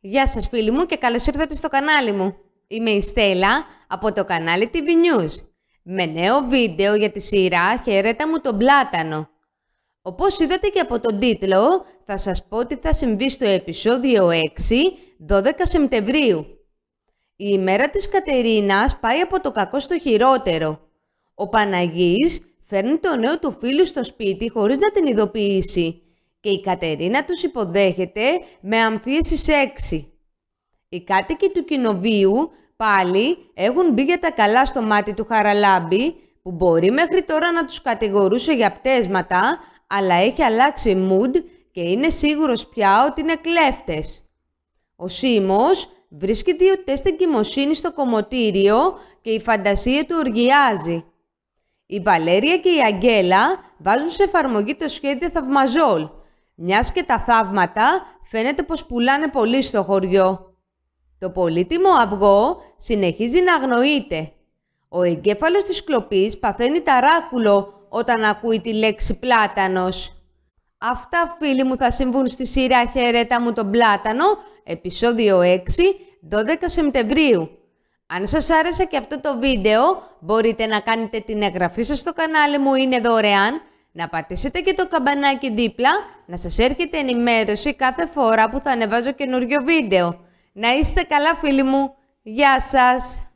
Γεια σας φίλοι μου και καλώς ήρθατε στο κανάλι μου. Είμαι η Στέλλα από το κανάλι TV News. Με νέο βίντεο για τη σειρά «Χαιρέτα μου τον πλάτανο». Όπως είδατε και από τον τίτλο, θα σας πω τι θα συμβεί στο επεισόδιο 6, 12 Σεπτεμβρίου. Η ημέρα της Κατερίνας πάει από το κακό στο χειρότερο. Ο Παναγής φέρνει το νέο του φίλου στο σπίτι χωρίς να την ειδοποιήσει και η Κατερίνα τους υποδέχεται με αμφίεσεις 6. Οι κάτοικοι του κοινοβίου πάλι έχουν μπει για τα καλά στο μάτι του Χαραλάμπη που μπορεί μέχρι τώρα να τους κατηγορούσε για πτέσματα αλλά έχει αλλάξει mood και είναι σίγουρος πια ότι είναι κλέφτες. Ο Σίμος βρίσκει δύο τεστ εγκυμοσύνη στο κομμωτήριο και η φαντασία του οργιάζει. Η Βαλέρια και η Αγγέλα βάζουν σε εφαρμογή το σχέδιο Θαυμαζόλ μιας και τα θαύματα φαίνεται πως πουλάνε πολύ στο χωριό. Το πολύτιμο αυγό συνεχίζει να αγνοείται. Ο εγκέφαλος της κλοπής παθαίνει ταράκουλο όταν ακούει τη λέξη πλάτανος. Αυτά φίλοι μου θα συμβούν στη σειρά «Χαιρέτα μου τον πλάτανο» επεισόδιο 6, 12 Σεπτεμβρίου. Αν σας άρεσε και αυτό το βίντεο, μπορείτε να κάνετε την εγγραφή σας στο κανάλι μου, είναι δωρεάν να πατήσετε και το καμπανάκι δίπλα, να σας έρχεται ενημέρωση κάθε φορά που θα ανεβάζω καινούριο βίντεο. Να είστε καλά φίλοι μου, γεια σας!